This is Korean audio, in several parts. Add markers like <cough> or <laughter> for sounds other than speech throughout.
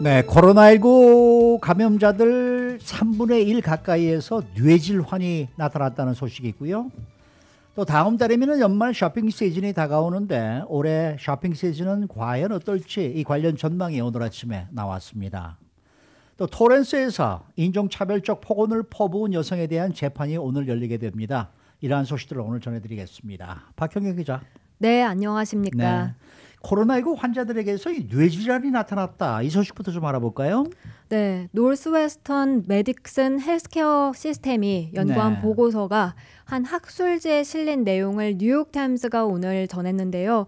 네, 코로나19 감염자들 3분의 1 가까이에서 뇌질환이 나타났다는 소식이고요. 또 다음 달이면 연말 쇼핑 시즌이 다가오는데 올해 쇼핑 시즌은 과연 어떨지 이 관련 전망이 오늘 아침에 나왔습니다. 또 토렌스에서 인종차별적 폭언을 퍼부은 여성에 대한 재판이 오늘 열리게 됩니다. 이러한 소식들을 오늘 전해드리겠습니다. 박형경 기자. 네, 안녕하십니까. 네. 코로나19 환자들에게서 뇌질환이 나타났다. 이 소식부터 좀 알아볼까요? 네, 노스웨스턴 메딕슨 헬스케어 시스템이 연구한 네. 보고서가 한 학술지에 실린 내용을 뉴욕타임스가 오늘 전했는데요.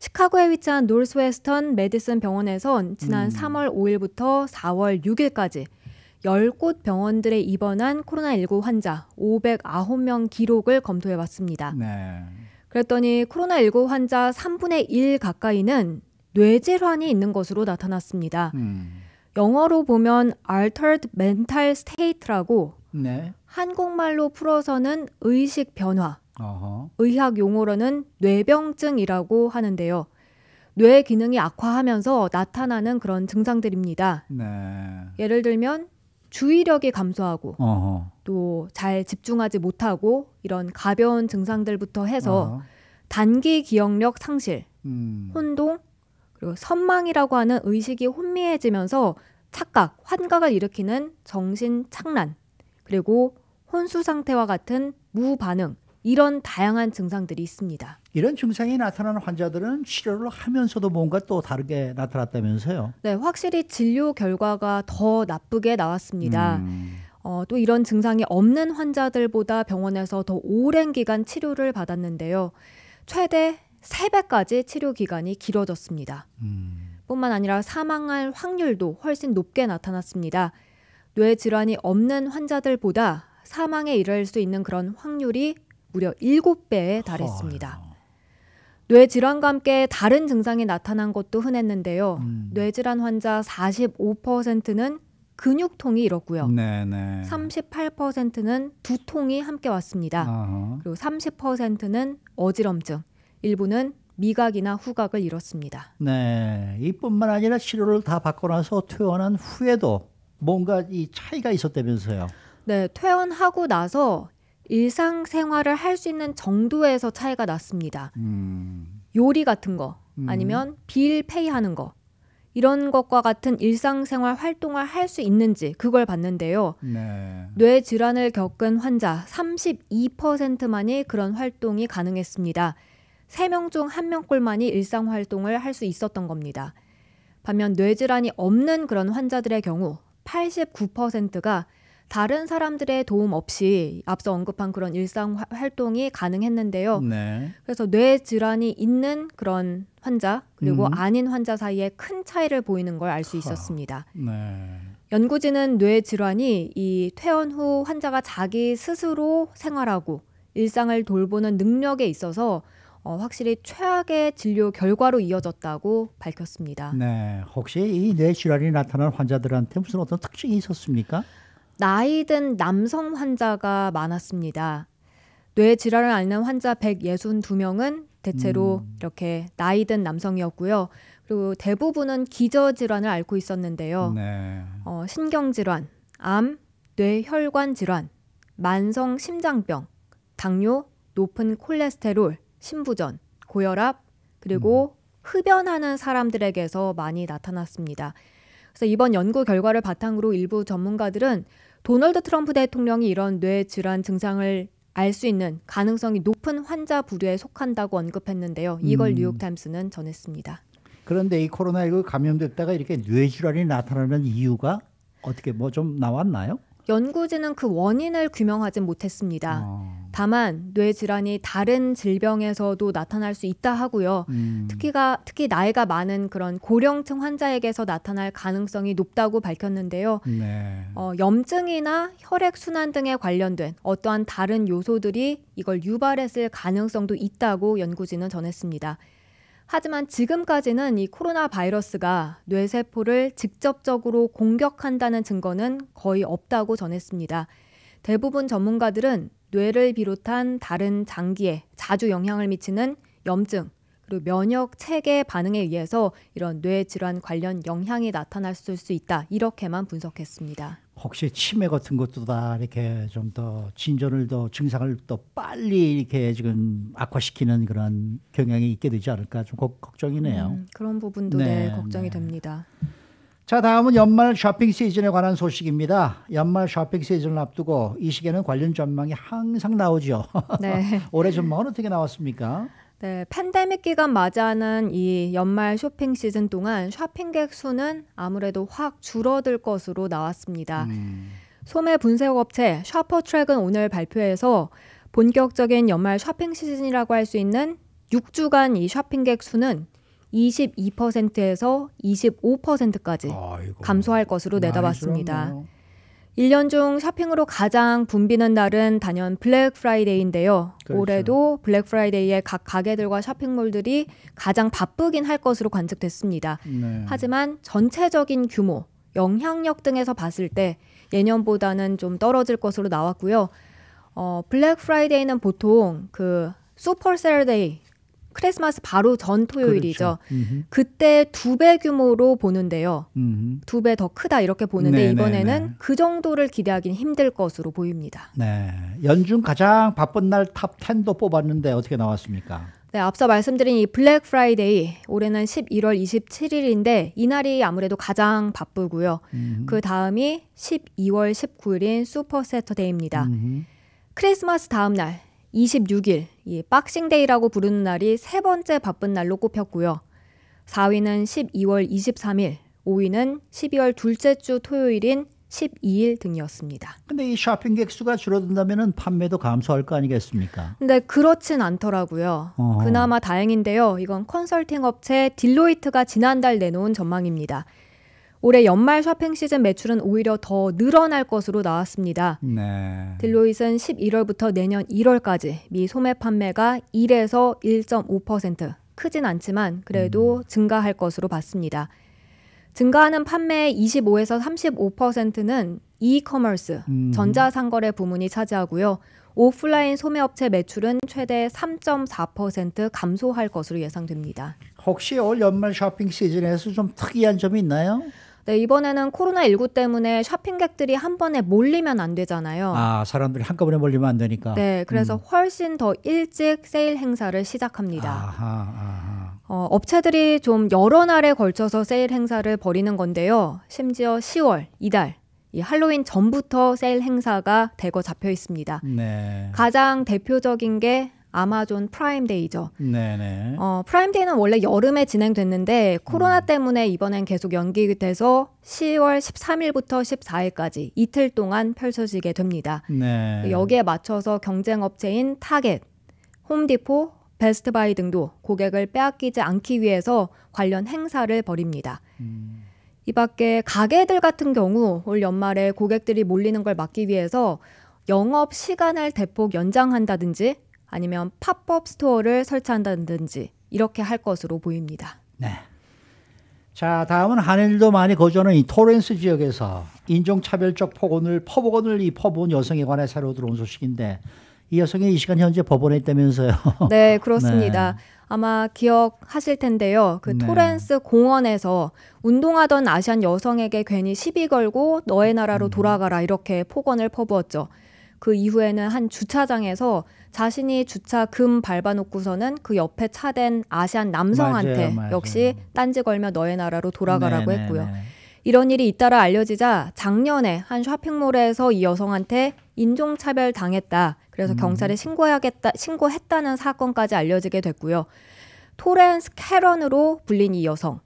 시카고에 위치한 노스웨스턴 메디슨 병원에선 지난 음. 3월 5일부터 4월 6일까지 10곳 병원들에 입원한 코로나19 환자 509명 기록을 검토해 봤습니다. 네. 그랬더니 코로나19 환자 3분의 1 가까이는 뇌질환이 있는 것으로 나타났습니다. 음. 영어로 보면 altered mental state라고 네. 한국말로 풀어서는 의식 변화, 어허. 의학 용어로는 뇌병증이라고 하는데요. 뇌 기능이 악화하면서 나타나는 그런 증상들입니다. 네. 예를 들면 주의력이 감소하고 어허. 또잘 집중하지 못하고 이런 가벼운 증상들부터 해서 아. 단기 기억력 상실, 음. 혼동, 그리고 선망이라고 하는 의식이 혼미해지면서 착각, 환각을 일으키는 정신 착란, 그리고 혼수 상태와 같은 무반응, 이런 다양한 증상들이 있습니다. 이런 증상이 나타나는 환자들은 치료를 하면서도 뭔가 또 다르게 나타났다면서요? 네, 확실히 진료 결과가 더 나쁘게 나왔습니다. 음. 어, 또 이런 증상이 없는 환자들보다 병원에서 더 오랜 기간 치료를 받았는데요. 최대 3배까지 치료 기간이 길어졌습니다. 음. 뿐만 아니라 사망할 확률도 훨씬 높게 나타났습니다. 뇌 질환이 없는 환자들보다 사망에 이를 수 있는 그런 확률이 무려 7배에 달했습니다. 뇌 질환과 함께 다른 증상이 나타난 것도 흔했는데요. 음. 뇌 질환 환자 45%는 근육통이 이렇고요. 네네. 38%는 두통이 함께 왔습니다. 아하. 그리고 30%는 어지럼증, 일부는 미각이나 후각을 잃었습니다. 네, 이뿐만 아니라 치료를 다 받고 나서 퇴원한 후에도 뭔가 이 차이가 있었다면서요. 네, 퇴원하고 나서 일상생활을 할 수 있는 정도에서 차이가 났습니다. 음. 요리 같은 거 음. 아니면 음. 빌 페이하는 거 이런 것과 같은 일상생활 활동을 할 수 있는지 그걸 봤는데요. 네. 뇌 질환을 겪은 환자 32%만이 그런 활동이 가능했습니다. 3명 중 1명꼴만이 일상 활동을 할 수 있었던 겁니다. 반면 뇌질환이 없는 그런 환자들의 경우 89%가 다른 사람들의 도움 없이 앞서 언급한 그런 일상 활동이 가능했는데요. 네. 그래서 뇌 질환이 있는 그런 환자 그리고 음. 아닌 환자 사이에 큰 차이를 보이는 걸 알 수 있었습니다. 네. 연구진은 뇌 질환이 이 퇴원 후 환자가 자기 스스로 생활하고 일상을 돌보는 능력에 있어서 어, 확실히 최악의 진료 결과로 이어졌다고 밝혔습니다. 네, 혹시 이 뇌질환이 나타난 환자들한테 무슨 어떤 특징이 있었습니까? 나이든 남성 환자가 많았습니다. 뇌 질환을 앓는 환자 162명은 대체로 음. 이렇게 나이든 남성이었고요. 그리고 대부분은 기저 질환을 앓고 있었는데요. 네. 어, 신경 질환, 암, 뇌혈관 질환, 만성 심장병, 당뇨, 높은 콜레스테롤, 심부전 고혈압, 그리고 음. 흡연하는 사람들에게서 많이 나타났습니다. 그래서 이번 연구 결과를 바탕으로 일부 전문가들은 도널드 트럼프 대통령이 이런 뇌 질환 증상을 알 수 있는 가능성이 높은 환자 부류에 속한다고 언급했는데요. 이걸 음. 뉴욕 타임스는 전했습니다. 그런데 이 코로나19 감염됐다가 이렇게 뇌 질환이 나타나는 이유가 어떻게 뭐 좀 나왔나요? 연구진은 그 원인을 규명하지 못했습니다. 어. 다만 뇌 질환이 다른 질병에서도 나타날 수 있다 하고요. 음. 특히가 특히 나이가 많은 그런 고령층 환자에게서 나타날 가능성이 높다고 밝혔는데요. 네. 어, 염증이나 혈액 순환 등에 관련된 어떠한 다른 요소들이 이걸 유발했을 가능성도 있다고 연구진은 전했습니다. 하지만 지금까지는 이 코로나 바이러스가 뇌세포를 직접적으로 공격한다는 증거는 거의 없다고 전했습니다. 대부분 전문가들은 뇌를 비롯한 다른 장기에 자주 영향을 미치는 염증, 그리고 면역 체계 반응에 의해서 이런 뇌 질환 관련 영향이 나타날 수 있다 이렇게만 분석했습니다. 혹시 치매 같은 것도 다 이렇게 좀 더 진전을 더 증상을 더 빨리 이렇게 지금 악화시키는 그런 경향이 있게 되지 않을까 좀 걱정이네요. 음, 그런 부분도 네, 네 걱정이 네. 됩니다. 자 다음은 연말 쇼핑 시즌에 관한 소식입니다. 연말 쇼핑 시즌을 앞두고 이 시기에는 관련 전망이 항상 나오죠. <laughs> 네. 올해 전망은 어떻게 나왔습니까? 네, 팬데믹 기간 맞이하는 이 연말 쇼핑 시즌 동안 쇼핑객 수는 아무래도 확 줄어들 것으로 나왔습니다. 음. 소매 분쇄업체샤퍼트랙은 오늘 발표해서 본격적인 연말 쇼핑 시즌이라고 할 수 있는 6주간 이 쇼핑객 수는 22%에서 25%까지 아이고, 감소할 것으로 내다봤습니다. 1년 중 쇼핑으로 가장 붐비는 날은 단연 블랙 프라이데이인데요. 그렇죠. 올해도 블랙 프라이데이에 각 가게들과 쇼핑몰들이 가장 바쁘긴 할 것으로 관측됐습니다. 네. 하지만 전체적인 규모, 영향력 등에서 봤을 때 예년보다는 좀 떨어질 것으로 나왔고요. 어, 블랙 프라이데이는 보통 그 슈퍼 일데이 크리스마스 바로 전 토요일이죠. 그렇죠. 그때 두 배 규모로 보는데요. 두 배 더 크다 이렇게 보는데 네, 네 이번에는 네. 그 정도를 기대하기는 힘들 것으로 보입니다. 네. 연중 가장 바쁜 날탑 10도 뽑았는데 어떻게 나왔습니까? 네, 앞서 말씀드린 이 블랙 프라이데이 올해는 11월 27일인데 이날이 아무래도 가장 바쁘고요. 그 다음이 12월 19일인 슈퍼 세터데이입니다. 크리스마스 다음 날 26일, 이 박싱데이라고 부르는 날이 세 번째 바쁜 날로 꼽혔고요. 4위는 12월 23일, 5위는 12월 둘째 주 토요일인 12일 등이었습니다. 근데 이 쇼핑객 수가 줄어든다면 판매도 감소할 거 아니겠습니까? 근데 그렇진 않더라고요. 어허. 그나마 다행인데요. 이건 컨설팅 업체 딜로이트가 지난달 내놓은 전망입니다. 올해 연말 쇼핑 시즌 매출은 오히려 더 늘어날 것으로 나왔습니다. 네. 딜로이트는 11월부터 내년 1월까지 미 소매 판매가 1에서 1.5% 크진 않지만 그래도 음. 증가할 것으로 봤습니다. 증가하는 판매의 25에서 35%는 이커머스, 음. 전자상거래 부문이 차지하고요. 오프라인 소매업체 매출은 최대 3.4% 감소할 것으로 예상됩니다. 혹시 올 연말 쇼핑 시즌에서 좀 특이한 점이 있나요? 네, 이번에는 코로나19 때문에 쇼핑객들이 한 번에 몰리면 안 되잖아요. 아, 사람들이 한꺼번에 몰리면 안 되니까. 네, 그래서 음. 훨씬 더 일찍 세일 행사를 시작합니다. 아하, 아하. 어, 업체들이 좀 여러 날에 걸쳐서 세일 행사를 벌이는 건데요. 심지어 10월, 이달, 이 할로윈 전부터 세일 행사가 대거 잡혀 있습니다. 네. 가장 대표적인 게 아마존 프라임데이죠. 네네. 어, 프라임데이는 원래 여름에 진행됐는데 코로나 음. 때문에 이번엔 계속 연기돼서 10월 13일부터 14일까지 이틀 동안 펼쳐지게 됩니다. 네. 여기에 맞춰서 경쟁 업체인 타겟, 홈디포, 베스트바이 등도 고객을 빼앗기지 않기 위해서 관련 행사를 벌입니다. 음. 이 밖에 가게들 같은 경우 올 연말에 고객들이 몰리는 걸 막기 위해서 영업 시간을 대폭 연장한다든지 아니면 팝업 스토어를 설치한다든지 이렇게 할 것으로 보입니다. 네. 자, 다음은 한일도 많이 거주하는 이 토렌스 지역에서 인종차별적 폭언을 퍼복언을 이퍼부 여성에 관해 새로 들어온 소식인데 이 여성이 이 시간 현재 법원에 있다면서요. <laughs> 네, 그렇습니다. 네. 아마 기억하실 텐데요. 그 네. 토렌스 공원에서 운동하던 아시안 여성에게 괜히 시비 걸고 너의 나라로 음. 돌아가라 이렇게 폭언을 퍼부었죠. 그 이후에는 한 주차장에서 자신이 주차 금 밟아놓고서는 그 옆에 차된 아시안 남성한테 맞아요, 맞아요. 역시 딴지 걸며 너의 나라로 돌아가라고 네 했고요. 이런 일이 잇따라 알려지자 작년에 한 쇼핑몰에서 이 여성한테 인종차별 당했다. 그래서 음. 경찰에 신고해야겠다, 신고했다는 사건까지 알려지게 됐고요. 토렌스 캐런으로 불린 이 여성.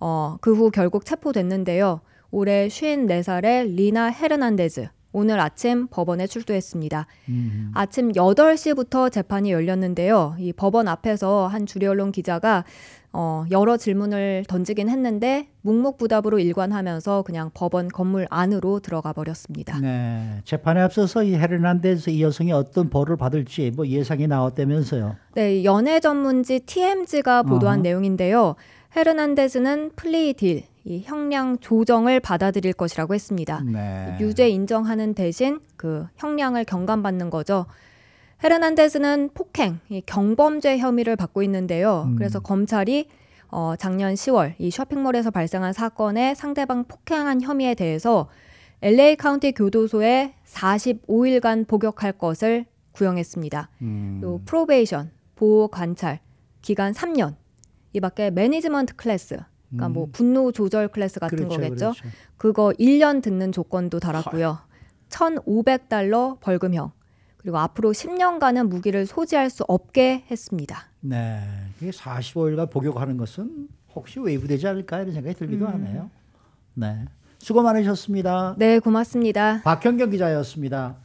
어, 그 후 결국 체포됐는데요. 올해 54살의 리나 헤르난데즈. 오늘 아침 법원에 출두했습니다. 음. 아침 8시부터 재판이 열렸는데요. 이 법원 앞에서 한 주류 언론 기자가 어, 여러 질문을 던지긴 했는데 묵묵부답으로 일관하면서 그냥 법원 건물 안으로 들어가 버렸습니다. 네, 재판에 앞서서 이 헤르난데스 이 여성이 어떤 벌을 받을지 뭐 예상이 나왔다면서요. 네, 연예 전문지 TMZ가 보도한 어허. 내용인데요. 헤르난데스는 플리 딜, 이 형량 조정을 받아들일 것이라고 했습니다. 네. 유죄 인정하는 대신 그 형량을 경감받는 거죠. 헤르난데스는 폭행, 이 경범죄 혐의를 받고 있는데요. 음. 그래서 검찰이 어, 작년 10월 이 쇼핑몰에서 발생한 사건에 상대방 폭행한 혐의에 대해서 LA 카운티 교도소에 45일간 복역할 것을 구형했습니다. 음. 또 프로베이션, 보호 관찰 기간 3년, 이 밖에 매니지먼트 클래스, 그러니까 뭐 음. 뭐 분노 조절 클래스 같은 그렇죠, 거겠죠. 그렇죠. 그거 1년 듣는 조건도 달았고요. 헐. 1,500달러 벌금형. 그리고 앞으로 10년간은 무기를 소지할 수 없게 했습니다. 네. 이게 45일간 복역하는 것은 혹시 외부되지 않을까 이런 생각이 들기도 음. 하네요. 네. 수고 많으셨습니다. 네, 고맙습니다. 박현경 기자였습니다.